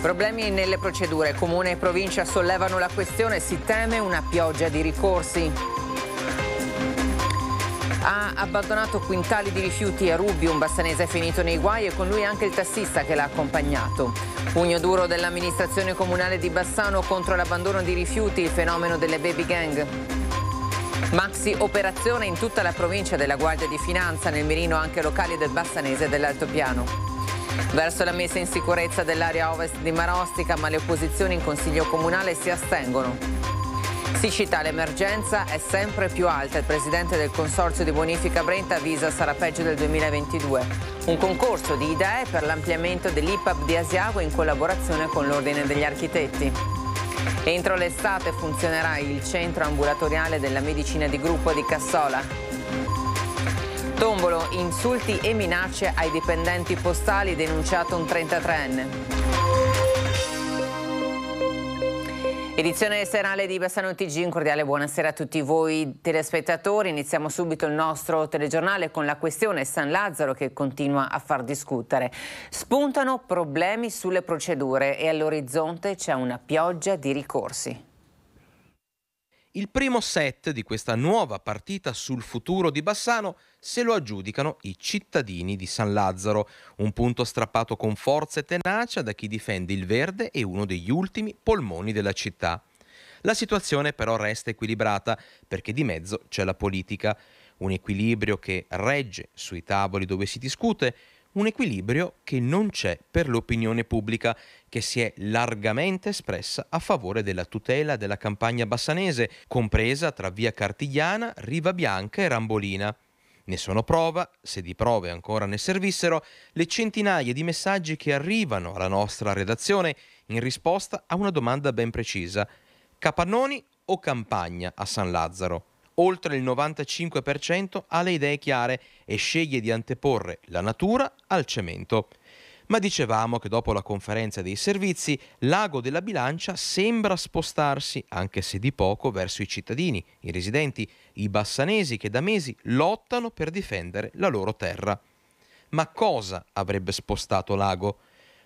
Problemi nelle procedure. Comune e provincia sollevano la questione, si teme una pioggia di ricorsi. Ha abbandonato quintali di rifiuti a Rubio, un bassanese è finito nei guai e con lui anche il tassista che l'ha accompagnato. Pugno duro dell'amministrazione comunale di Bassano contro l'abbandono di rifiuti, il fenomeno delle baby gang. Maxi operazione in tutta la provincia della Guardia di Finanza, nel mirino anche locali del Bassanese e dell'Altopiano. Verso la messa in sicurezza dell'area ovest di Marostica, ma le opposizioni in Consiglio Comunale si astengono. Siccità, l'emergenza è sempre più alta. Il presidente del Consorzio di Bonifica Brenta avvisa sarà peggio del 2022. Un concorso di idee per l'ampliamento dell'IPAP di Asiago in collaborazione con l'Ordine degli Architetti. Entro l'estate funzionerà il centro ambulatoriale della medicina di gruppo di Cassola. Tombolo, insulti e minacce ai dipendenti postali denunciato un 33enne. Edizione serale di Bassano TG, un cordiale buonasera a tutti voi telespettatori. Iniziamo subito il nostro telegiornale con la questione San Lazzaro che continua a far discutere. Spuntano problemi sulle procedure e all'orizzonte c'è una pioggia di ricorsi. Il primo set di questa nuova partita sul futuro di Bassano se lo aggiudicano i cittadini di San Lazzaro, un punto strappato con forza e tenacia da chi difende il verde e uno degli ultimi polmoni della città. La situazione però resta equilibrata perché di mezzo c'è la politica, un equilibrio che regge sui tavoli dove si discute, un equilibrio che non c'è per l'opinione pubblica, che si è largamente espressa a favore della tutela della campagna bassanese, compresa tra via Cartigliana, Riva Bianca e Rambolina. Ne sono prova, se di prove ancora ne servissero, le centinaia di messaggi che arrivano alla nostra redazione in risposta a una domanda ben precisa. Capannoni o campagna a San Lazzaro? oltre il 95% ha le idee chiare e sceglie di anteporre la natura al cemento. Ma dicevamo che dopo la conferenza dei servizi, l'ago della bilancia sembra spostarsi, anche se di poco, verso i cittadini, i residenti, i bassanesi che da mesi lottano per difendere la loro terra. Ma cosa avrebbe spostato l'ago?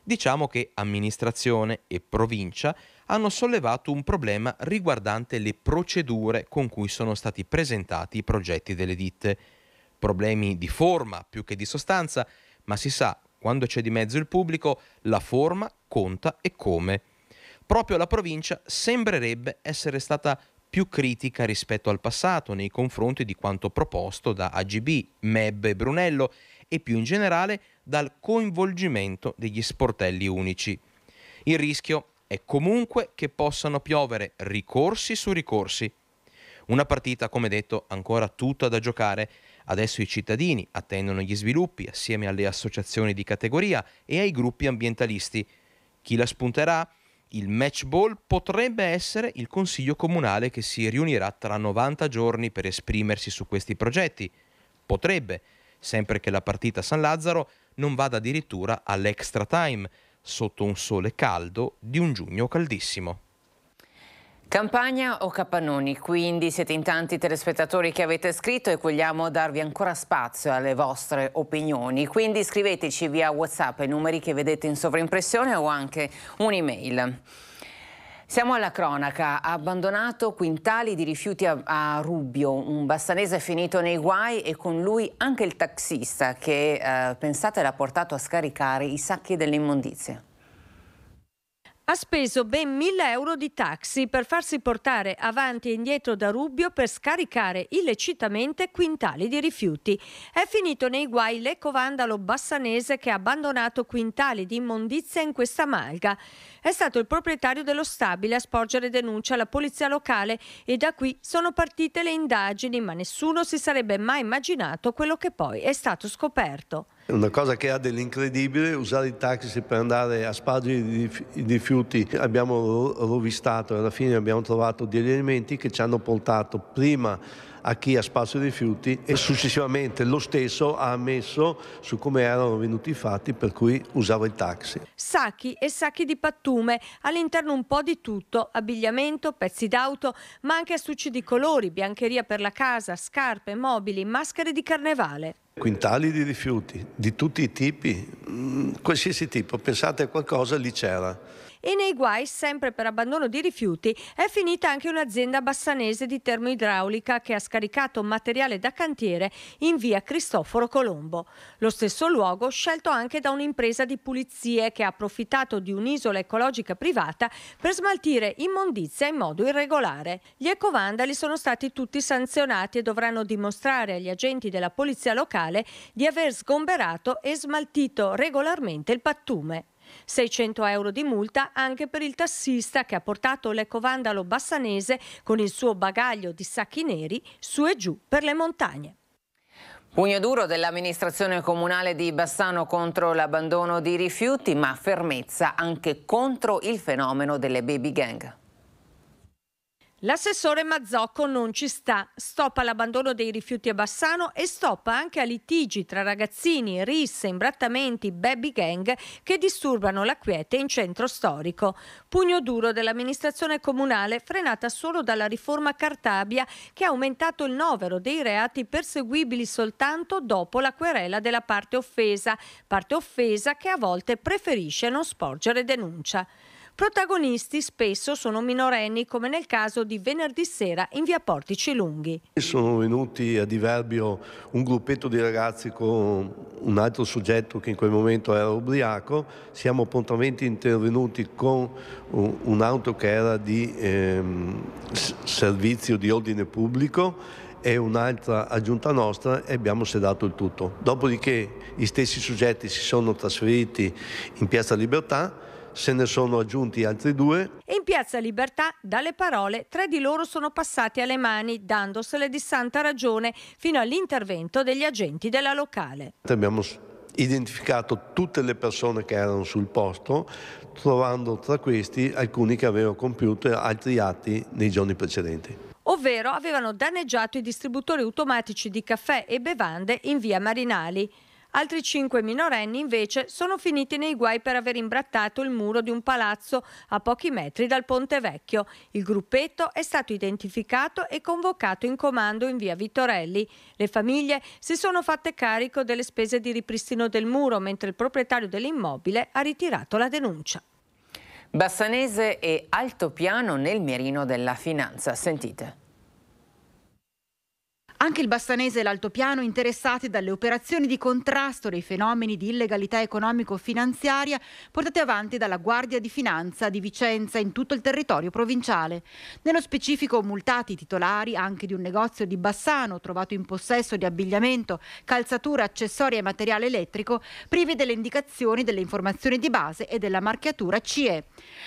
Diciamo che amministrazione e provincia hanno sollevato un problema riguardante le procedure con cui sono stati presentati i progetti delle ditte. Problemi di forma più che di sostanza, ma si sa, quando c'è di mezzo il pubblico, la forma conta e come. Proprio la provincia sembrerebbe essere stata più critica rispetto al passato nei confronti di quanto proposto da AGB, MEB e Brunello e più in generale dal coinvolgimento degli sportelli unici. Il rischio è comunque che possano piovere ricorsi su ricorsi. Una partita, come detto, ancora tutta da giocare. Adesso i cittadini attendono gli sviluppi assieme alle associazioni di categoria e ai gruppi ambientalisti. Chi la spunterà? Il match ball potrebbe essere il Consiglio Comunale che si riunirà tra 90 giorni per esprimersi su questi progetti. Potrebbe, sempre che la partita San Lazzaro non vada addirittura all'extra time, sotto un sole caldo di un giugno caldissimo. Campagna o Capannoni, quindi siete in tanti telespettatori che avete scritto e vogliamo darvi ancora spazio alle vostre opinioni, quindi scriveteci via Whatsapp ai numeri che vedete in sovrimpressione o anche un'email. Siamo alla cronaca. Ha abbandonato quintali di rifiuti a, a, Rubio. Un bassanese finito nei guai e con lui anche il taxista che, eh, pensate, l'ha portato a scaricare i sacchi delle immondizie ha speso ben 1000 euro di taxi per farsi portare avanti e indietro da Rubbio per scaricare illecitamente quintali di rifiuti. È finito nei guai l'ecovandalo bassanese che ha abbandonato quintali di immondizia in questa malga. È stato il proprietario dello stabile a sporgere denuncia alla polizia locale e da qui sono partite le indagini, ma nessuno si sarebbe mai immaginato quello che poi è stato scoperto una cosa che ha dell'incredibile usare i taxi per andare a spargere i rifiuti. Abbiamo rovistato e alla fine abbiamo trovato degli elementi che ci hanno portato prima a chi ha spazio i rifiuti e successivamente lo stesso ha ammesso su come erano venuti i fatti per cui usava il taxi. Sacchi e sacchi di pattume, all'interno un po' di tutto, abbigliamento, pezzi d'auto, ma anche astucci di colori, biancheria per la casa, scarpe, mobili, maschere di carnevale quintali di rifiuti di tutti i tipi, mh, mm, qualsiasi tipo, pensate a qualcosa lì c'era. E nei guai, sempre per abbandono di rifiuti, è finita anche un'azienda bassanese di termoidraulica che ha scaricato materiale da cantiere in via Cristoforo Colombo. Lo stesso luogo scelto anche da un'impresa di pulizie che ha approfittato di un'isola ecologica privata per smaltire immondizia in modo irregolare. Gli ecovandali sono stati tutti sanzionati e dovranno dimostrare agli agenti della polizia locale di aver sgomberato e smaltito regolarmente il pattume. 600 euro di multa anche per il tassista che ha portato l'ecovandalo bassanese con il suo bagaglio di sacchi neri su e giù per le montagne. Pugno duro dell'amministrazione comunale di Bassano contro l'abbandono di rifiuti, ma fermezza anche contro il fenomeno delle baby gang. L'assessore Mazzocco non ci sta, stoppa l'abbandono dei rifiuti a Bassano e stoppa anche a litigi tra ragazzini, risse, imbrattamenti, baby gang che disturbano la quiete in centro storico. Pugno duro dell'amministrazione comunale frenata solo dalla riforma Cartabia che ha aumentato il novero dei reati perseguibili soltanto dopo la querela della parte offesa, parte offesa che a volte preferisce non sporgere denuncia. Protagonisti spesso sono minorenni, come nel caso di venerdì sera in via Portici Lunghi. Sono venuti a diverbio un gruppetto di ragazzi con un altro soggetto che in quel momento era ubriaco. Siamo prontamente intervenuti con un'auto che era di ehm, servizio di ordine pubblico e un'altra aggiunta nostra e abbiamo sedato il tutto. Dopodiché gli stessi soggetti si sono trasferiti in Piazza Libertà se ne sono aggiunti altri due. E In Piazza Libertà, dalle parole, tre di loro sono passati alle mani, dandosele di santa ragione, fino all'intervento degli agenti della locale. Abbiamo identificato tutte le persone che erano sul posto, trovando tra questi alcuni che avevano compiuto altri atti nei giorni precedenti. Ovvero avevano danneggiato i distributori automatici di caffè e bevande in via Marinali. Altri cinque minorenni invece sono finiti nei guai per aver imbrattato il muro di un palazzo a pochi metri dal Ponte Vecchio. Il gruppetto è stato identificato e convocato in comando in via Vitorelli. Le famiglie si sono fatte carico delle spese di ripristino del muro, mentre il proprietario dell'immobile ha ritirato la denuncia. Bassanese e altopiano nel mirino della finanza. Sentite. Anche il Bastanese e l'Altopiano interessati dalle operazioni di contrasto dei fenomeni di illegalità economico-finanziaria portate avanti dalla Guardia di Finanza di Vicenza in tutto il territorio provinciale. Nello specifico multati i titolari anche di un negozio di Bassano trovato in possesso di abbigliamento, calzature, accessori e materiale elettrico privi delle indicazioni, delle informazioni di base e della marchiatura CE.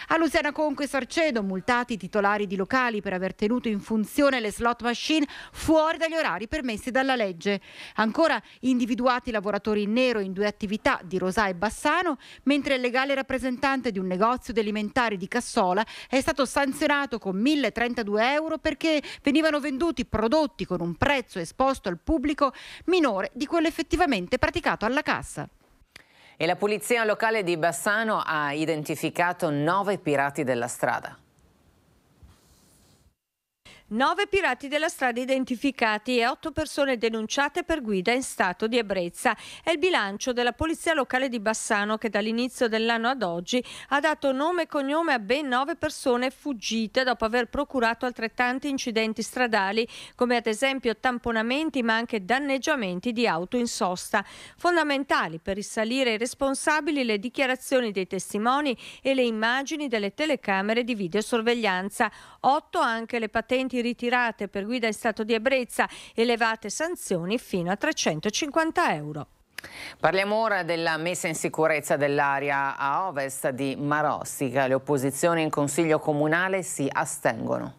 A Lusiana Conco e Sarcedo multati i titolari di locali per aver tenuto in funzione le slot machine fuori dagli orari orari permessi dalla legge. Ancora individuati lavoratori in nero in due attività di Rosà e Bassano, mentre il legale rappresentante di un negozio di alimentari di Cassola è stato sanzionato con 1032 euro perché venivano venduti prodotti con un prezzo esposto al pubblico minore di quello effettivamente praticato alla cassa. E la polizia locale di Bassano ha identificato nove pirati della strada. Nove pirati della strada identificati e otto persone denunciate per guida in stato di ebbrezza. È il bilancio della Polizia Locale di Bassano che dall'inizio dell'anno ad oggi ha dato nome e cognome a ben nove persone fuggite dopo aver procurato altrettanti incidenti stradali come ad esempio tamponamenti ma anche danneggiamenti di auto in sosta. Fondamentali per risalire ai responsabili le dichiarazioni dei testimoni e le immagini delle telecamere di videosorveglianza. Otto anche le patenti ritirate per guida in stato di ebbrezza, elevate sanzioni fino a 350 euro. Parliamo ora della messa in sicurezza dell'area a ovest di Marostica. Le opposizioni in consiglio comunale si astengono.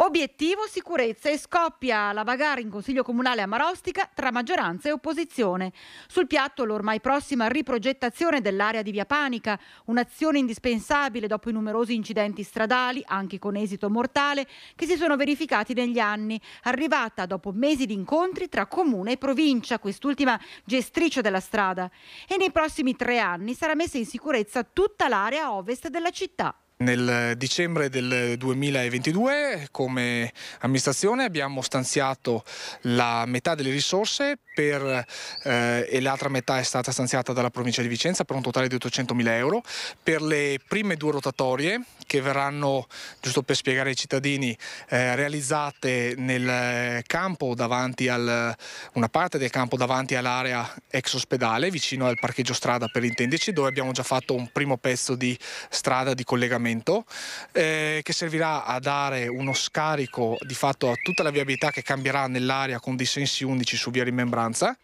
Obiettivo sicurezza e scoppia la bagarre in Consiglio Comunale a Marostica tra maggioranza e opposizione. Sul piatto l'ormai prossima riprogettazione dell'area di Via Panica, un'azione indispensabile dopo i numerosi incidenti stradali, anche con esito mortale, che si sono verificati negli anni, arrivata dopo mesi di incontri tra comune e provincia, quest'ultima gestrice della strada. E nei prossimi tre anni sarà messa in sicurezza tutta l'area ovest della città. Nel dicembre del 2022 come amministrazione abbiamo stanziato la metà delle risorse per, eh, e l'altra metà è stata stanziata dalla provincia di Vicenza per un totale di 800.000 euro per le prime due rotatorie che verranno, giusto per spiegare ai cittadini, eh, realizzate nel campo davanti al, una parte del campo davanti all'area ex ospedale vicino al parcheggio strada per intenderci dove abbiamo già fatto un primo pezzo di strada di collegamento collegamento eh, che servirà a dare uno scarico di fatto a tutta la viabilità che cambierà nell'area con dissensi 11 su via Rimembranza.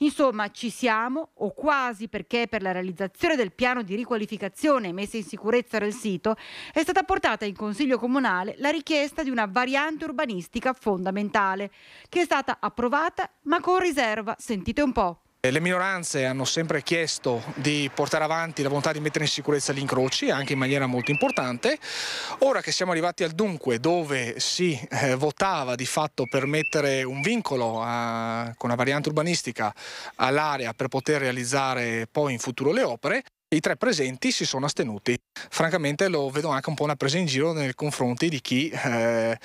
Insomma, ci siamo o quasi perché per la realizzazione del piano di riqualificazione e messa in sicurezza del sito è stata portata in Consiglio Comunale la richiesta di una variante urbanistica fondamentale, che è stata approvata ma con riserva, sentite un po'. Eh, le minoranze hanno sempre chiesto di portare avanti la volontà di mettere in sicurezza gli incroci, anche in maniera molto importante. Ora che siamo arrivati al dunque, dove si eh, votava di fatto per mettere un vincolo a, con la variante urbanistica all'area per poter realizzare poi in futuro le opere, i tre presenti si sono astenuti. Francamente lo vedo anche un po' una presa in giro nei confronti di chi eh,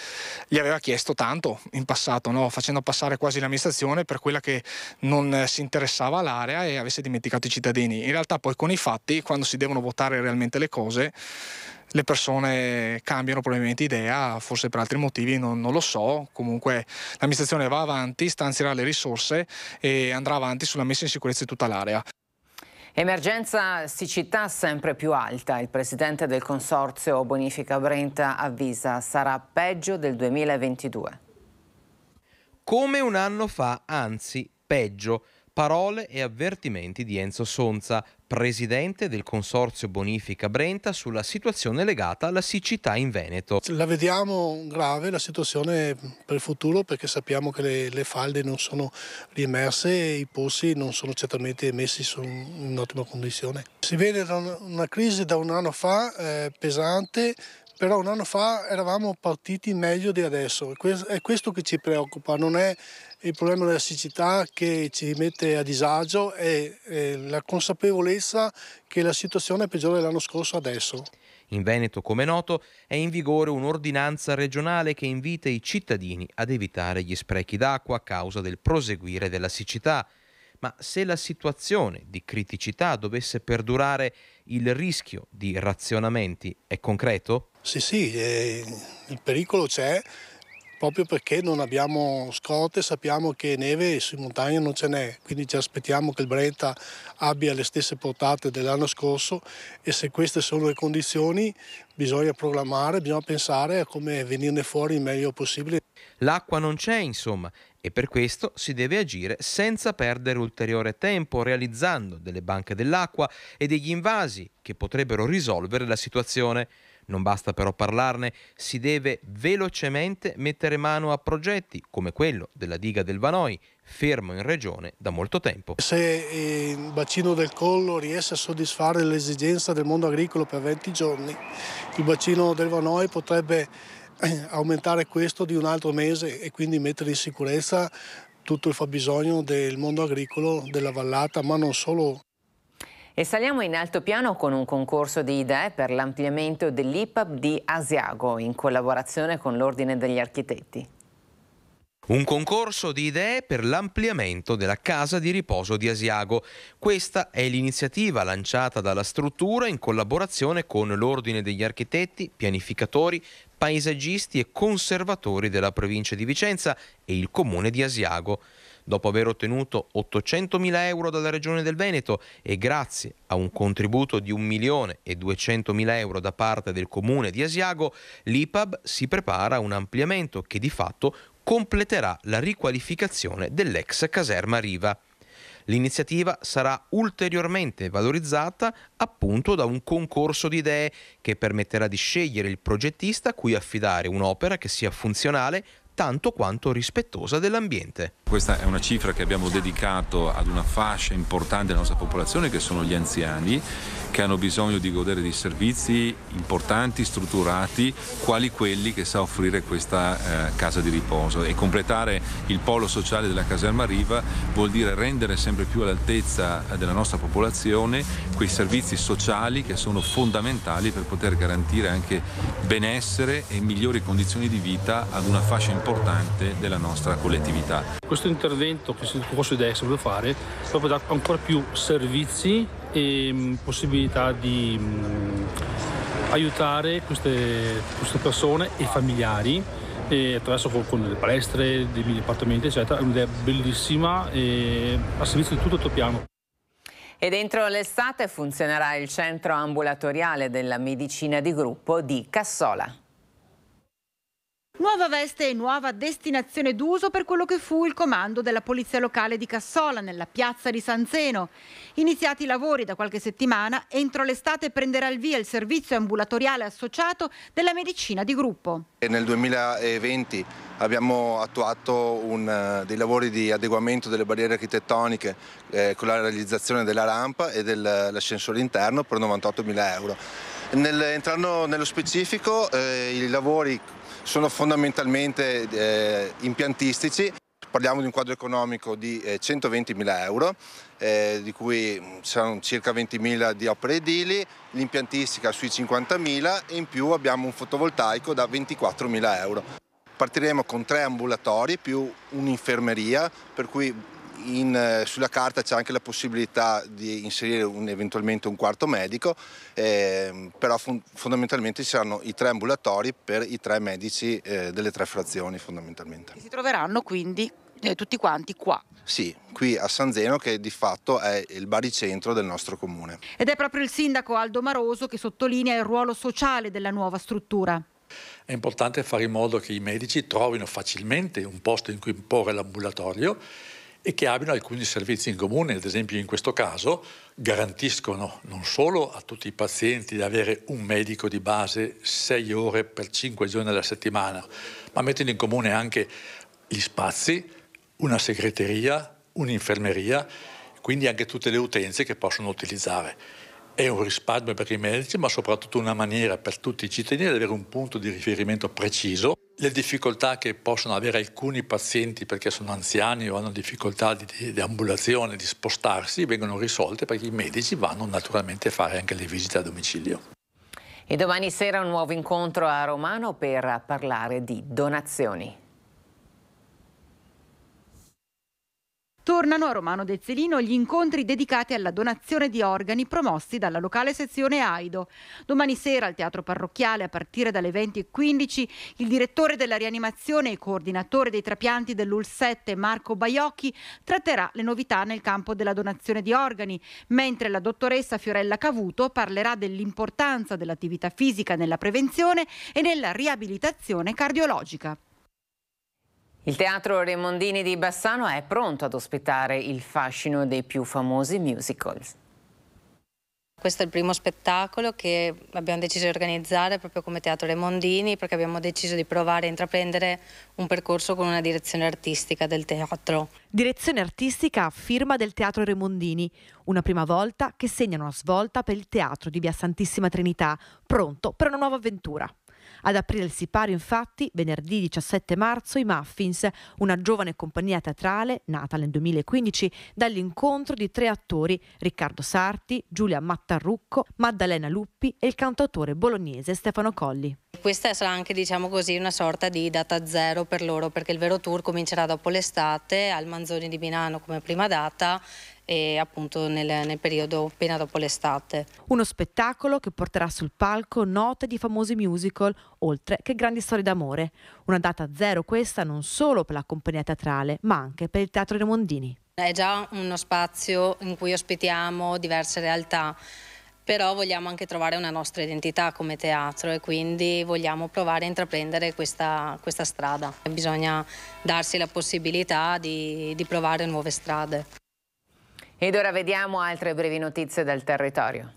gli aveva chiesto tanto in passato, no? facendo passare quasi l'amministrazione per quella che non si interessava all'area e avesse dimenticato i cittadini. In realtà poi con i fatti, quando si devono votare realmente le cose, le persone cambiano probabilmente idea, forse per altri motivi, non, non, lo so. Comunque l'amministrazione va avanti, stanzierà le risorse e andrà avanti sulla messa in sicurezza di tutta l'area. Emergenza siccità sempre più alta. Il presidente del consorzio Bonifica Brenta avvisa sarà peggio del 2022. Come un anno fa, anzi peggio. Parole e avvertimenti di Enzo Sonza, presidente del Consorzio Bonifica Brenta, sulla situazione legata alla siccità in Veneto. La vediamo grave la situazione per il futuro perché sappiamo che le, le falde non sono riemerse e i pozzi non sono certamente messi in ottima condizione. Si vede una crisi da un anno fa eh, pesante però un anno fa eravamo partiti meglio di adesso, è questo che ci preoccupa, non è il problema della siccità che ci mette a disagio, è la consapevolezza che la situazione è peggiore dell'anno scorso adesso. In Veneto, come noto, è in vigore un'ordinanza regionale che invita i cittadini ad evitare gli sprechi d'acqua a causa del proseguire della siccità. Ma se la situazione di criticità dovesse perdurare, il rischio di razionamenti è concreto? Sì, sì, eh, il pericolo c'è proprio perché non abbiamo scorte, sappiamo che neve su montagna non ce n'è, quindi ci aspettiamo che il Brenta abbia le stesse portate dell'anno scorso e se queste sono le condizioni bisogna programmare, bisogna pensare a come venirne fuori il meglio possibile. L'acqua non c'è, insomma, e per questo si deve agire senza perdere ulteriore tempo, realizzando delle banche dell'acqua e degli invasi che potrebbero risolvere la situazione. Non basta però parlarne, si deve velocemente mettere mano a progetti come quello della diga del Vanoi, fermo in regione da molto tempo. Se il bacino del Collo riesce a soddisfare l'esigenza del mondo agricolo per 20 giorni, il bacino del Vanoi potrebbe eh, aumentare questo di un altro mese e quindi mettere in sicurezza tutto il fabbisogno del mondo agricolo della vallata, ma non solo e saliamo in alto piano con un concorso di idee per l'ampliamento dell'IPAB di Asiago in collaborazione con l'Ordine degli Architetti. Un concorso di idee per l'ampliamento della casa di riposo di Asiago. Questa è l'iniziativa lanciata dalla struttura in collaborazione con l'Ordine degli Architetti, pianificatori, paesaggisti e conservatori della provincia di Vicenza e il comune di Asiago dopo aver ottenuto 800.000 euro dalla Regione del Veneto e grazie a un contributo di 1.200.000 euro da parte del Comune di Asiago, l'IPAB si prepara a un ampliamento che di fatto completerà la riqualificazione dell'ex caserma Riva. L'iniziativa sarà ulteriormente valorizzata appunto da un concorso di idee che permetterà di scegliere il progettista a cui affidare un'opera che sia funzionale, tanto quanto rispettosa dell'ambiente. Questa è una cifra che abbiamo dedicato ad una fascia importante della nostra popolazione che sono gli anziani che hanno bisogno di godere di servizi importanti, strutturati, quali quelli che sa offrire questa eh, casa di riposo e completare il polo sociale della caserma Riva vuol dire rendere sempre più all'altezza della nostra popolazione quei servizi sociali che sono fondamentali per poter garantire anche benessere e migliori condizioni di vita ad una fascia importante importante della nostra collettività. Questo intervento che il corso di Ex vuole fare proprio dà ancora più servizi e mm, possibilità di mm, aiutare queste, queste persone e familiari e attraverso con, con le palestre, dei appartamenti eccetera, è un'idea bellissima e a servizio di tutto il tuo piano. E dentro l'estate funzionerà il centro ambulatoriale della medicina di gruppo di Cassola. Nuova veste e nuova destinazione d'uso per quello che fu il comando della Polizia Locale di Cassola, nella piazza di San Zeno. Iniziati i lavori da qualche settimana, entro l'estate prenderà il via il servizio ambulatoriale associato della medicina di gruppo. E nel 2020 abbiamo attuato un, eh, dei lavori di adeguamento delle barriere architettoniche eh, con la realizzazione della rampa e dell'ascensore eh, interno per 98.000 euro. Nel, entrando nello specifico, eh, i lavori sono fondamentalmente eh, impiantistici. Parliamo di un quadro economico di 120.000 eh, euro, eh, di cui saranno circa 20.000 di opere edili, l'impiantistica sui 50.000 e in più abbiamo un fotovoltaico da 24.000 euro. Partiremo con tre ambulatori più un'infermeria, per cui in, eh, sulla carta c'è anche la possibilità di inserire un, eventualmente un quarto medico, eh, però fun, fondamentalmente ci saranno i tre ambulatori per i tre medici eh, delle tre frazioni fondamentalmente. Si troveranno quindi eh, tutti quanti qua. Sì, qui a San Zeno che di fatto è il baricentro del nostro comune. Ed è proprio il sindaco Aldo Maroso che sottolinea il ruolo sociale della nuova struttura. È importante fare in modo che i medici trovino facilmente un posto in cui imporre l'ambulatorio e che abbiano alcuni servizi in comune, ad esempio in questo caso garantiscono non solo a tutti i pazienti di avere un medico di base 6 ore per 5 giorni alla settimana, ma mettono in comune anche gli spazi, una segreteria, un'infermeria, quindi anche tutte le utenze che possono utilizzare. È un risparmio per i medici, ma soprattutto una maniera per tutti i cittadini di avere un punto di riferimento preciso le difficoltà che possono avere alcuni pazienti perché sono anziani o hanno difficoltà di, di, di, ambulazione, di spostarsi, vengono risolte perché i medici vanno naturalmente a fare anche le visite a domicilio. E domani sera un nuovo incontro a Romano per parlare di donazioni. Tornano a Romano Dezzelino gli incontri dedicati alla donazione di organi promossi dalla locale sezione Aido. Domani sera al Teatro Parrocchiale a partire dalle 20.15 il direttore della rianimazione e coordinatore dei trapianti dell'UL7 Marco Baiocchi tratterà le novità nel campo della donazione di organi, mentre la dottoressa Fiorella Cavuto parlerà dell'importanza dell'attività fisica nella prevenzione e nella riabilitazione cardiologica. Il teatro Raimondini di Bassano è pronto ad ospitare il fascino dei più famosi musicals. Questo è il primo spettacolo che abbiamo deciso di organizzare proprio come Teatro Raimondini perché abbiamo deciso di provare a intraprendere un percorso con una direzione artistica del teatro. Direzione artistica a firma del Teatro Raimondini, una prima volta che segna una svolta per il teatro di Via Santissima Trinità, pronto per una nuova avventura. Ad aprire il sipario, infatti, venerdì 17 marzo, i Muffins, una giovane compagnia teatrale nata nel 2015 dall'incontro di tre attori, Riccardo Sarti, Giulia Mattarrucco, Maddalena Luppi e il cantautore bolognese Stefano Colli questa sarà anche diciamo così, una sorta di data zero per loro perché il vero tour comincerà dopo l'estate al Manzoni di Milano come prima data e appunto nel, nel periodo appena dopo l'estate. Uno spettacolo che porterà sul palco note di famosi musical, oltre che grandi storie d'amore. Una data zero questa non solo per la compagnia teatrale, ma anche per il Teatro Mondini. È già uno spazio in cui ospitiamo diverse realtà però vogliamo anche trovare una nostra identità come teatro e quindi vogliamo provare a intraprendere questa, questa strada. Bisogna darsi la possibilità di, di provare nuove strade. Ed ora vediamo altre brevi notizie dal territorio.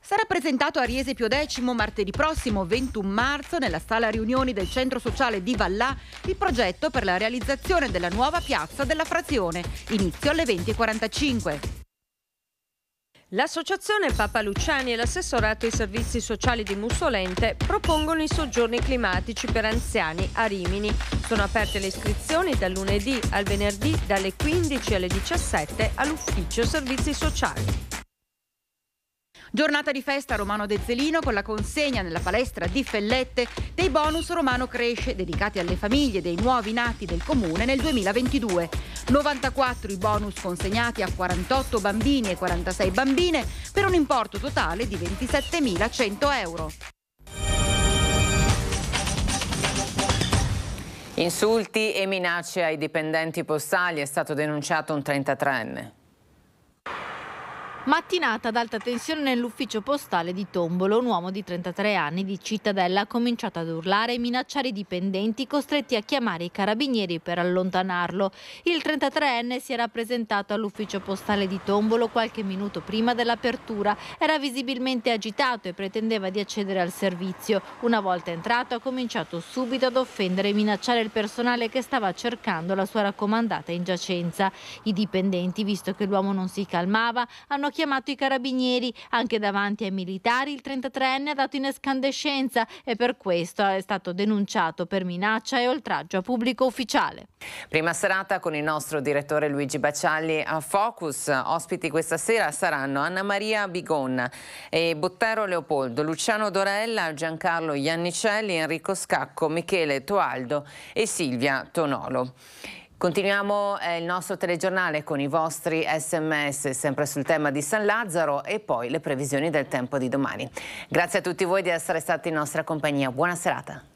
Sarà presentato a Riese Pio X martedì prossimo 21 marzo nella sala riunioni del centro sociale di Vallà il progetto per la realizzazione della nuova piazza della frazione. Inizio alle 20.45. L'associazione Papa Luciani e l'assessorato ai servizi sociali di Mussolente propongono i soggiorni climatici per anziani a Rimini. Sono aperte le iscrizioni dal lunedì al venerdì dalle 15 alle 17 all'ufficio servizi sociali. Giornata di festa Romano De Zelino con la consegna nella palestra di Fellette dei bonus Romano Cresce dedicati alle famiglie dei nuovi nati del comune nel 2022. 94 i bonus consegnati a 48 bambini e 46 bambine per un importo totale di 27.100 euro. Insulti e minacce ai dipendenti postali è stato denunciato un 33enne. Mattinata ad alta tensione nell'ufficio postale di Tombolo, un uomo di 33 anni di Cittadella ha cominciato ad urlare e minacciare i dipendenti costretti a chiamare i carabinieri per allontanarlo. Il 33enne si era presentato all'ufficio postale di Tombolo qualche minuto prima dell'apertura, era visibilmente agitato e pretendeva di accedere al servizio. Una volta entrato ha cominciato subito ad offendere e minacciare il personale che stava cercando la sua raccomandata in giacenza. I dipendenti, visto che l'uomo non si calmava, hanno chiamato i carabinieri. Anche davanti ai militari il 33enne ha dato in escandescenza e per questo è stato denunciato per minaccia e oltraggio a pubblico ufficiale. Prima serata con il nostro direttore Luigi Bacialli a Focus. Ospiti questa sera saranno Anna Maria Bigonna, e Bottero Leopoldo, Luciano Dorella, Giancarlo Iannicelli, Enrico Scacco, Michele Toaldo e Silvia Tonolo. Continuiamo eh, il nostro telegiornale con i vostri sms sempre sul tema di San Lazzaro e poi le previsioni del tempo di domani. Grazie a tutti voi di essere stati in nostra compagnia. Buona serata.